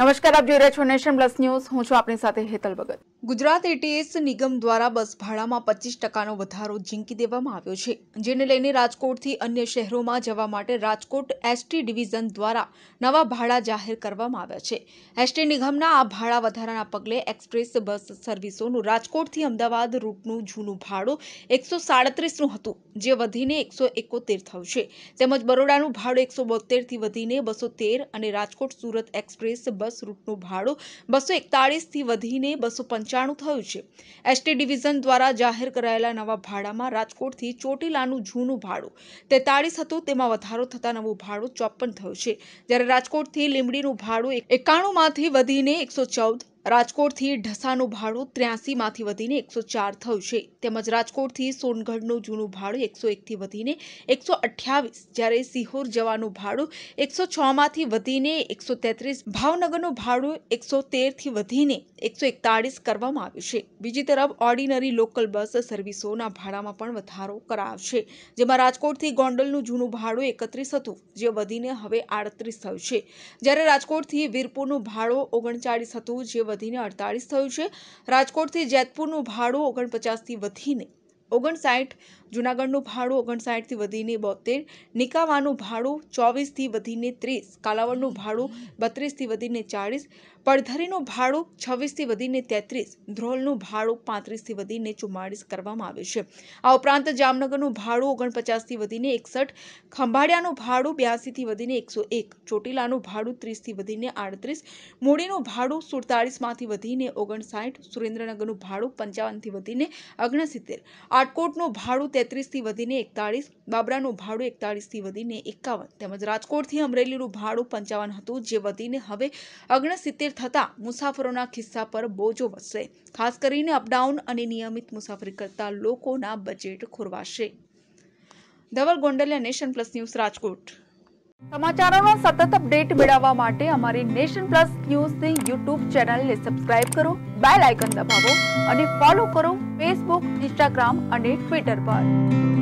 નમસ્કાર આપ જોઈ રહ્યા છો નેશન પ્લસ ન્યૂઝ હું છું આપની સાથે હેતલ ભગત ગુજરાત એટીએસ નિગમ દ્વારા બસ ભાડામાં પચીસ ટકાનો વધારો ઝીંકી દેવામાં આવ્યો છે જેને લઈને રાજકોટથી અન્ય શહેરોમાં જવા માટે રાજકોટ એસટી ડિવિઝન દ્વારા નવા ભાડા જાહેર કરવામાં આવ્યા છે એસટી નિગમના આ ભાડા વધારાના પગલે એક્સપ્રેસ બસ સર્વિસોનું રાજકોટથી અમદાવાદ રૂટનું જૂનું ભાડું એકસો સાડત્રીસનું હતું જે વધીને એકસો એકોતેર થયું છે તેમજ બરોડાનું ભાડું એકસો બોતેરથી વધીને બસો તેર અને Rajkot Surat express bus bus રૂટનું ભાડું બસો એકતાળીસથી વધીને બસો પંચાણું થયું છે એસટી ડિવિઝન દ્વારા જાહેર કરાયેલા નવા ભાડામાં રાજકોટથી ચોટીલાનું જૂનું ભાડું તેતાળીસ હતું તેમાં વધારો થતાં નવું ભાડું ચોપ્પન થયું છે જ્યારે રાજકોટથી લીંબડીનું ભાડું એકાણુંમાંથી વધીને એકસો ચૌદ રાજકોટથી ઢસાનું ભાડું ત્ર્યાસીમાંથી વધીને એકસો ચાર થયું છે તેમજ રાજકોટથી સોનગઢનું જૂનું ભાડું એકસો એકથી વધીને એકસો અઠ્યાવીસ જ્યારે સિહોર જવાનું ભાડું એકસો છમાંથી વધીને એકસો તેત્રીસ ભાવનગરનું ભાડું એકસો તેરથી વધીને એકસો એકતાળીસ કરવામાં આવ્યું છે બીજી તરફ ઓર્ડિનરી લોકલ બસ સર્વિસોના ભાડામાં પણ વધારો કરાયો છે જેમાં રાજકોટથી ગોંડલનું જૂનું ભાડું એકત્રીસ હતું જે વધીને હવે આડત્રીસ થયું છે જ્યારે રાજકોટથી વીરપુરનું ભાડું ઓગણચાળીસ હતું જે વધીને અડતાલીસ થયું છે રાજકોટથી જેતપુરનું ભાડું ઓગણપચાસથી વધીને ઓગણસાઠ જૂનાગઢનું ભાડું ઓગણસાઠથી વધીને બોતેર નિકાવાનું ભાડું ચોવીસથી વધીને ત્રીસ કાલાવડનું ભાડું બત્રીસથી વધીને ચાળીસ પડધરીનું ભાડું છવ્વીસથી વધીને તેત્રીસ ધ્રોલનું ભાડું પાંત્રીસથી વધીને ચુમ્માળીસ કરવામાં આવ્યું છે આ ઉપરાંત જામનગરનું ભાડું ઓગણપચાસથી વધીને એકસઠ ખંભાળિયાનું ભાડું બ્યાસીથી વધીને એકસો એક ચોટીલાનું ભાડું ત્રીસથી વધીને આડત્રીસ મૂડીનું ભાડું સુડતાળીસમાંથી વધીને ઓગણસાઠ સુરેન્દ્રનગરનું ભાડું પંચાવનથી વધીને અગણસિત્તેર આટકોટનું ભાડું તેત્રીસથી વધીને એકતાળીસ બાબરાનું ભાડું એકતાળીસથી વધીને એકાવન તેમજ રાજકોટથી અમરેલીનું ભાડું પંચાવન હતું જે વધીને હવે ઓગણસિત્તેર થતાં મુસાફરોના ખિસ્સા પર બોજો વધશે ખાસ કરીને અપડાઉન અને નિયમિત મુસાફરી કરતા લોકોના બજેટ ખોરવાશે Dhaval Gondaliya nation plus news Rajkot સમાચારોનો સતત અપડેટ મેળવવા માટે અમારી નેશન પ્લસ ન્યૂઝની યુટ્યુબ ચેનલને સબસ્ક્રાઇબ કરો બેલ આઇકન દબાવો અને ફોલો કરો ફેસબુક ઇન્સ્ટાગ્રામ અને ટ્વિટર પર